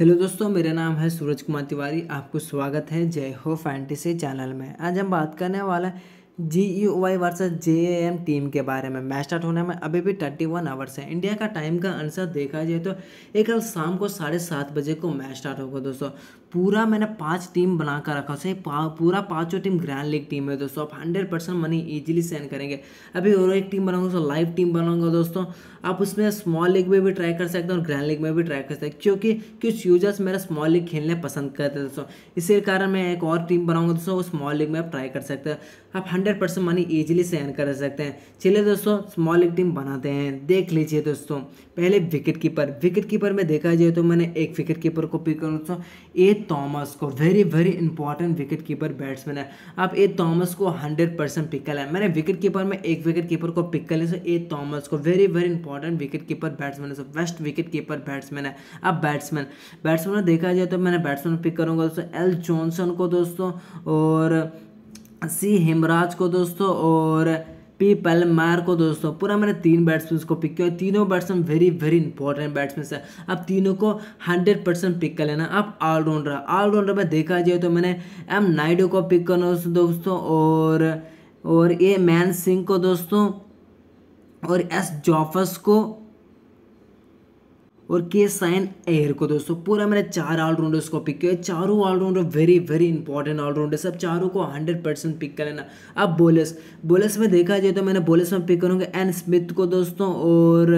hello दोस्तों मेरा नाम है सूरज कुमार तिवारी आपको स्वागत है जय हो फैंटेसी चैनल में आज हम बात करने वाला है G U Y versus J M team के बारे में मैच स्टार्ट होने में अभी भी थर्टी वन आवर्स है इंडिया का टाइम का आंसर देखा जाए तो एक कल शाम को साढ़े सात बजे को मैच स्टार्ट होगा दोस्तों पूरा मैंने पांच टीम बना कर रखा सही पा, पूरा पांचों टीम ग्रैंड लीग टीम है दोस्तों आप hundred percent money easily send करेंगे अभी और एक टीम बनाऊंगा दोस्तों लाइव टीम बनाऊंगा दोस्तों आप उसमें स्मॉल लीग में भी ट्राई कर सकते हैं और ग्रैंड लीग में भी ट्राई कर सकते हैं क्योंकि कुछ यूजर्स मेरा स्मॉल लीग खेलने पसंद करते हैं दोस्तों इसी कारण मैं एक और टीम बनाऊंगा दोस्तों वो स्मॉल लीग में आप ट्राई कर सकते हैं आप hundred hundred percent money easily से अर्न कर सकते हैं चलिए दोस्तों स्मॉल एक टीम बनाते हैं देख लीजिए दोस्तों पहले विकेट कीपर विकेट कीपर में देखा जाए तो मैंने एक विकेट कीपर को पिक करूँ दोस्तों ए थॉमस को very very important wicket keeper batsman है आप ए थॉमस को हंड्रेड परसेंट पिक कर लें मैंने विकेट कीपर में एक विकेट कीपर को पिक कर लिया ए थॉमस को very very important wicket keeper batsman है बेस्ट विकेट कीपर बैट्समैन है अब बैट्समैन बैट्समैन देखा जाए तो मैंने बैट्समैन पिक करूँगा दोस्तों एल जॉनसन को दोस्तों और सी हेमराज को दोस्तों और पी पलमार को दोस्तों पूरा मैंने तीन बैट्समैन को पिक किया तीनों batsman very very important batsman है अब तीनों को हंड्रेड परसेंट पिक कर लेना अब ऑलराउंडर ऑलराउंडर में देखा जाए तो मैंने एम नायडू को पिक करना दोस्तों और और ए मैन सिंह को दोस्तों और एस जॉफस को और के साइन एयर को दोस्तों पूरा मैंने चार ऑलराउंडर्स को पिक किया चारों allrounder very very important allrounder सब चारों को हंड्रेड परसेंट पिक कर लेना अब बोलर्स बोलर्स में देखा जाए तो मैंने बोलर्स में पिक करूँगा एन स्मिथ को दोस्तों और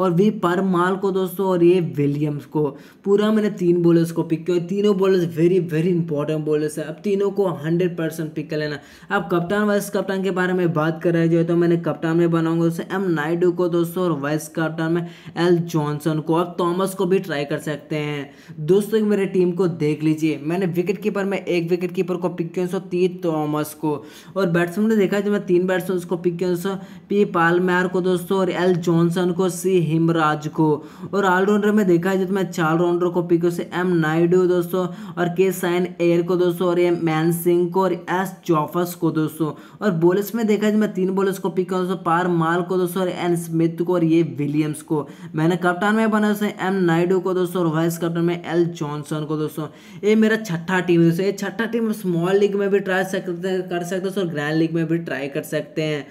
और वी परमाल को दोस्तों और ये विलियम्स को पूरा मैंने तीन बॉलर्स को पिक किया तीनों bowlers very very important bowlers है अब तीनों को हंड्रेड परसेंट पिक कर लेना अब कप्तान वाइस कप्तान के बारे में बात कर रहे जो तो मैंने कप्तान में बनाऊंगा दोस्तों एम नायडू को दोस्तों और वाइस कप्तान में एल जॉनसन को और थॉमस को भी ट्राई कर सकते हैं दोस्तों मेरे टीम को देख लीजिए मैंने विकेट कीपर में एक विकेट कीपर को पिक किया सो तीन थॉमस को और बैट्समैन ने देखा जो मैं तीन बैट्समैन को पिक किया सो पी पालमेर को दोस्तों और एल जॉनसन को सी हिमराज को और ऑलराउंडर में देखा जाए तो मैं चार राउंडर को पिक से एम नायडू दोस्तों और के साइन एयर को दोस्तों और एम मैन सिंह को और एस चौफस को दोस्तों और बॉलर्स में देखा जाए मैं तीन बॉलर्स को पिक दोस्तों पार माल को दोस्तों और एन स्मिथ को और ये विलियम्स को मैंने कप्तान में बना दोस्तों एम नायडू को दोस्तों और वाइस कप्टन में एल जॉनसन को दोस्तों ये मेरा छठा टीम है दोस्तों ये छठा टीम स्मॉल लीग में भी ट्राई कर सकते हैं और ग्रैंड लीग में भी ट्राई कर सकते हैं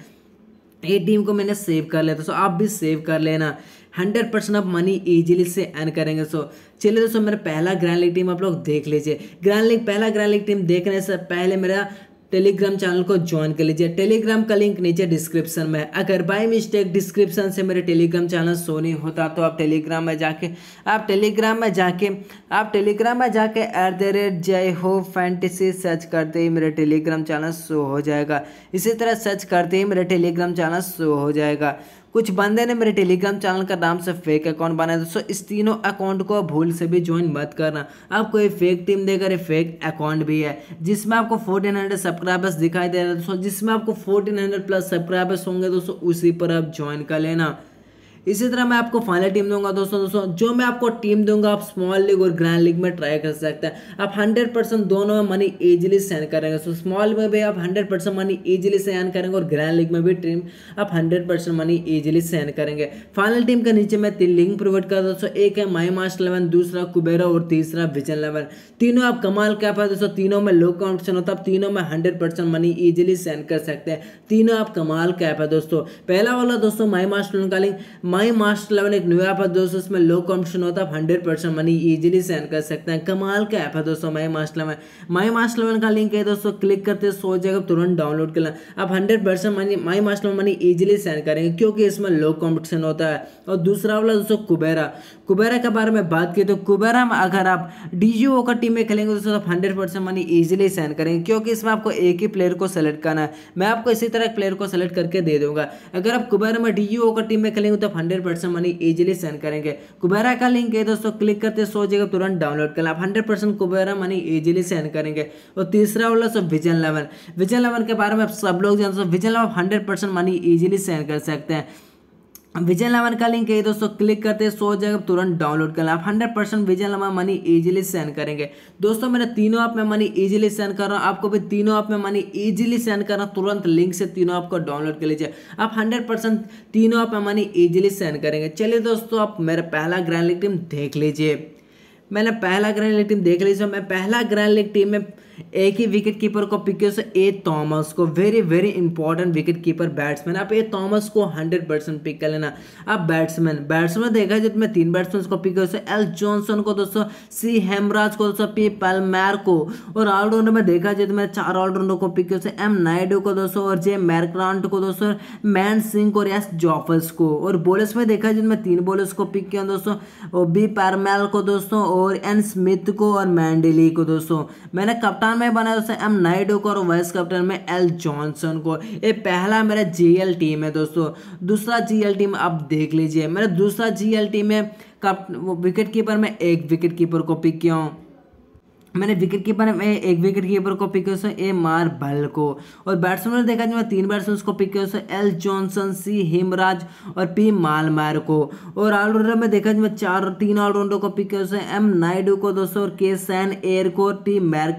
ये टीम को मैंने सेव कर लिया दोस्तों आप भी सेव कर लेना हंड्रेड परसेंट आप मनी इजीली से अर्न करेंगे सो चलिए दोस्तों मेरा पहला ग्रैंड लीग टीम आप लोग देख लीजिए ग्रैंड लीग पहला ग्रैंड लीग टीम देखने से पहले मेरा टेलीग्राम चैनल को ज्वाइन कर लीजिए टेलीग्राम का लिंक नीचे डिस्क्रिप्शन में है अगर बाई मिस्टेक डिस्क्रिप्शन से मेरे टेलीग्राम चैनल शो नहीं होता तो आप टेलीग्राम में जाके आप टेलीग्राम में जाके आप टेलीग्राम में जाके एट द रेट जय हो फैंटेसी सर्च करते ही मेरा टेलीग्राम चैनल शो हो जाएगा इसी तरह सर्च करते ही मेरा टेलीग्राम चैनल शो हो जाएगा कुछ बंदे ने मेरे टेलीग्राम चैनल का नाम से फेक अकाउंट बनाया दोस्तों इस तीनों अकाउंट को भूल से भी ज्वाइन मत करना आपको ये फेक टीम देकर फेक अकाउंट भी है जिसमें आपको फोर्टीन हंड्रेड सब्सक्राइबर्स दिखाई दे रहे हैं दोस्तों जिसमें आपको फोर्टीन हंड्रेड प्लस सब्सक्राइबर्स होंगे दोस्तों उसी पर आप ज्वाइन कर लेना इसी तरह मैं आपको फाइनल टीम दूंगा दोस्तों दोस्तों जो मैं आपको टीम दूंगा आप स्मॉल लीग और ग्रैंड लीग में ट्राई कर सकते हैं आप हंड्रेड परसेंट दोनों में मनी ईजिली सेंड करेंगे सो स्मॉल में भी आप hundred percent money easily send करेंगे और ग्रैंड लीग में भी टीम आप hundred percent money easily send करेंगे फाइनल टीम के नीचे मैं तीन लिंक प्रोवाइड कर दोस्तों एक है माई मास्टर इलेवन दूसरा कुबेरा और तीसरा विजन इलेवन तीनों आप कमाल कैप है दोस्तों तीनों में लो कॉम्पिटिशन होता है तीनों में hundred percent money easily send कर सकते हैं तीनों आप कमाल कैप है दोस्तों पहला वाला दोस्तों माई मास्टर का लिंक माई मास्टर लेवन एक न्यू ऐप है दोस्तों इसमें लो कॉम्पिटिशन होता है hundred percent money easily send कर सकते हैं कमाल का ऐप है दोस्तों my master eleven my master eleven का लिंक है दोस्तों क्लिक करते सो जाएगा तुरंत डाउनलोड कर लें आप hundred percent money my master money easily send करेंगे क्योंकि इसमें लो कॉम्पिटिशन होता है और दूसरा वाला दोस्तों कुबेरा कुबेरा के बारे में बात की तो कुबेरा में अगर आप डी का टीम में खेलेंगे तो आप hundred percent money easily send करेंगे क्योंकि इसमें आपको एक ही प्लेयर को सेलेक्ट करना है मैं आपको इसी तरह प्लेयर को सेलेक्ट करके दे दूंगा अगर आप कुबेरा में डी का टीम में खेलेंगे तो आप hundred percent money easily send करेंगे कुबेरा का लिंक है दोस्तों क्लिक करते सो जगह तुरंत डाउनलोड कर आप hundred percent Kubera money easily send करेंगे और तीसरा वाला so vision eleven vision eleven के बारे में आप सब लोग जानते हैं vision eleven hundred percent money easily send कर सकते हैं विजय लामन का लिंक है दोस्तों क्लिक करते हैं सो जाएगा तुरंत डाउनलोड कर लें आप 100 percent vision eleven money easily send करेंगे दोस्तों मैंने तीनों ऐप में मनी इजीली सेंड कर रहा हूँ आपको भी तीनों ऐप में मनी इजीली सेंड कर रहा हूँ तुरंत लिंक से तीनों ऐप को डाउनलोड कर लीजिए आप हंड्रेड परसेंट तीनों ऐप में मनी ईजिली सेंड करेंगे चलिए दोस्तों आप मेरा पहला ग्रैंड लीग टीम देख लीजिए मैंने पहला ग्रैंड लीग टीम देख लीजिए मैं पहला ग्रैंड लीग टीम में एक ही विकेट कीपर को पिक किया ए थॉमस को very very important wicket keeper batsman आप ए थॉमस को हंड्रेड परसेंट पिक कर लेना आप बैट्समैन बैट्समैन देखा जब मैं तीन बैट्समैन को पिक किया एल जॉनसन को दोस्तों सी हेमराज को दोस्तों पी पलमैर को और ऑलराउंडर में देखा जाए तो मैं चार ऑलराउंडर को पिक किया एम नायडू को दोस्तों और जे मैरक्रांट को दोस्तों मैन सिंह और एस जॉफर्स को और बॉलर्स में देखा जाए मैं तीन बॉलर्स को पिक किया दोस्तों बी पारमेल को दोस्तों और एन स्मिथ को और मैंडेली को दोस्तों मैंने कब कप्तान में बना दोस्तों एम नाइडो को और वाइस कप्तान में एल जॉनसन को ये पहला मेरा जीएल टीम है दोस्तों दूसरा जीएल टीम आप देख लीजिए मेरा दूसरा जीएल टीम है कप विकेट कीपर में एक विकेट कीपर को पिक किया हूँ मैंने विकेट कीपर में एक विकेट कीपर को पिक किया सो एम आर भल को और बैट्समैन में देखा जाए तीन बैट्समैन को पिक किया एल जॉनसन सी हिमराज और पी मालमायर को और ऑलराउंडर में देखा जाए चार तीन ऑलराउंडर को पिक किया एम नायडू को दोस्तों और के सैन एयर को टी मैर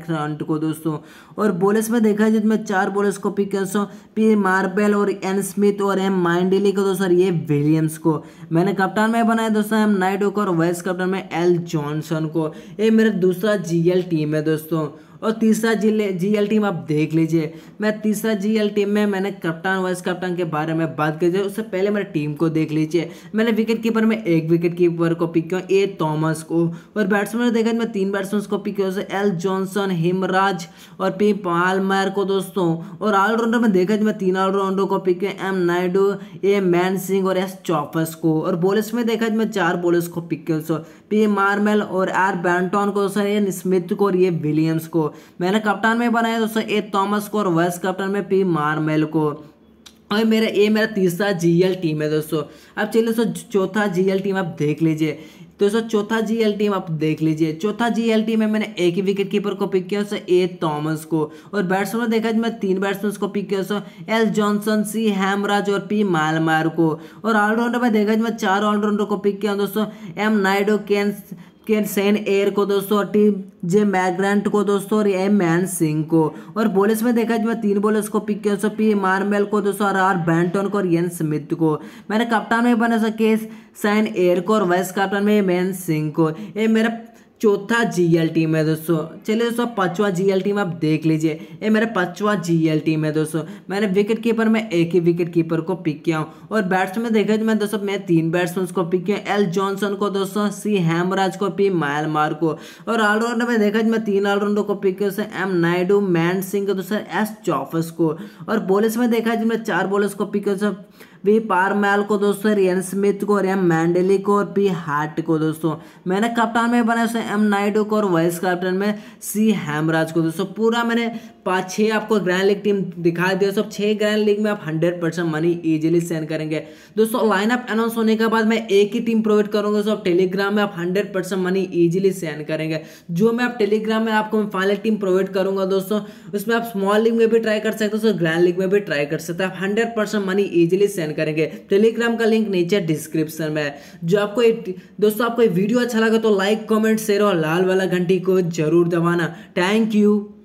को दोस्तों और बॉलर्स में देखा जाए मैं चार बॉलर्स को पिक किया पी मार्बेल और एन स्मिथ और एम माइंडली को दोस्तों और ये विलियम्स को मैंने कप्तान में बनाया दोस्तों एम नायडू को और वाइस कप्टन में एल जॉनसन को ये मेरा दूसरा जी टीम है दोस्तों और तीसरा जिले जी टीम आप देख लीजिए मैं तीसरा जी एल टीम में मैंने कप्तान वाइस कप्तान के बारे में बात की उससे पहले मेरे टीम को देख लीजिए मैंने विकेट कीपर में एक विकेट कीपर को पिक किया ए थॉमस को और बैट्समैन देखा मैं तीन बैट्समैन को पिक किया एल जॉनसन हिमराज और पी पालमर को दोस्तों और ऑलराउंडर में देखा मैं तीन ऑलराउंडर को पिक किया एम नायडू ए मैन सिंह और एस चौपस को और बॉलर्स में देखा मैं चार बॉलर्स को पिक किया पी मारमेल और आर बैंटॉन को दोस्तों एन स्मिथ को और ये विलियम्स को मैंने कप्तान में बनाया दोस्तों ए थॉमस को और वाइस कप्तान में पी मारमेल को और मेरा ये मेरा तीसरा जीएल टीम है दोस्तों अब चलिए दोस्तों चौथा जीएल टीम आप देख लीजिए दोस्तों चौथा जीएल टीम आप देख लीजिए चौथा जीएल टीम में मैंने एक ही विकेट कीपर को पिक किया ए थॉमस को और बैट्समैन देखा मैं तीन बैट्समैन को पिक किया एल जॉनसन सी हेमराज और पी मालमार को और ऑलराउंडर में देखा मैं चार ऑलराउंडर को पिक किया दोस्तों एम नाइडो केन्स के सेन एयर को दोस्तों और टीम जे मैग्रेंट को दोस्तों और एम मैन सिंह को और बॉलर्स में देखा जाए तीन बोलर्स को पिक किया पी मार्मेल को दोस्तों और आर बैंटन को और एन स्मिथ को मैंने कप्तान में बना सके सैन एयर को और वाइस कैप्टन में मैन सिंह को ये मेरा चौथा जी एल टीम में दोस्तों चलिए दोस्तों पांचवा जी एल में आप देख लीजिए ये मेरा पांचवा जी एल टीम में दोस्तों मैंने विकेट कीपर में एक ही विकेट कीपर को पिक किया हूँ और बैट्समैन देखा तो मैं दोस्तों मैं तीन बैट्समैन को पिक किया एल जॉनसन को दोस्तों सी हेमराज को पी मायल मार को और ऑलराउंडर में देखा मैं तीन ऑलराउंडर को पिक किया एम नायडू मैन सिंह दोस्तों एस चौफस को और बॉलर्स में देखा जी मैं चार बॉलर्स को पिक किया वी पारमैल को दोस्तों रियन स्मिथ को और एम मैंडली को और पी हार्ट को दोस्तों मैंने कप्तान में बनाया उसमें एम नायडू को और वाइस कैप्टन में सी हेमराज को दोस्तों पूरा मैंने पाँच छः आपको ग्रैंड लीग टीम दिखा दी दोस्तों छः ग्रैंड लीग में आप hundred percent money easily send करेंगे दोस्तों लाइनअप अनाउंस होने के बाद मैं एक ही टीम प्रोवाइड करूँगा दोस्तों आप टेलीग्राम में आप hundred percent money easily send करेंगे जो मैं आप टेलीग्राम में आपको फाइनल टीम प्रोवाइड करूँगा दोस्तों उसमें आप स्मॉल लीग में भी ट्राई कर सकते हो ग्रैंड लीग में भी ट्राई कर सकते हैं आप hundred money easily send join करेंगे टेलीग्राम का लिंक नीचे डिस्क्रिप्शन में है जो आपको दोस्तों आपको वीडियो अच्छा लगा तो लाइक कमेंट शेयर और लाल वाला घंटी को जरूर दबाना थैंक यू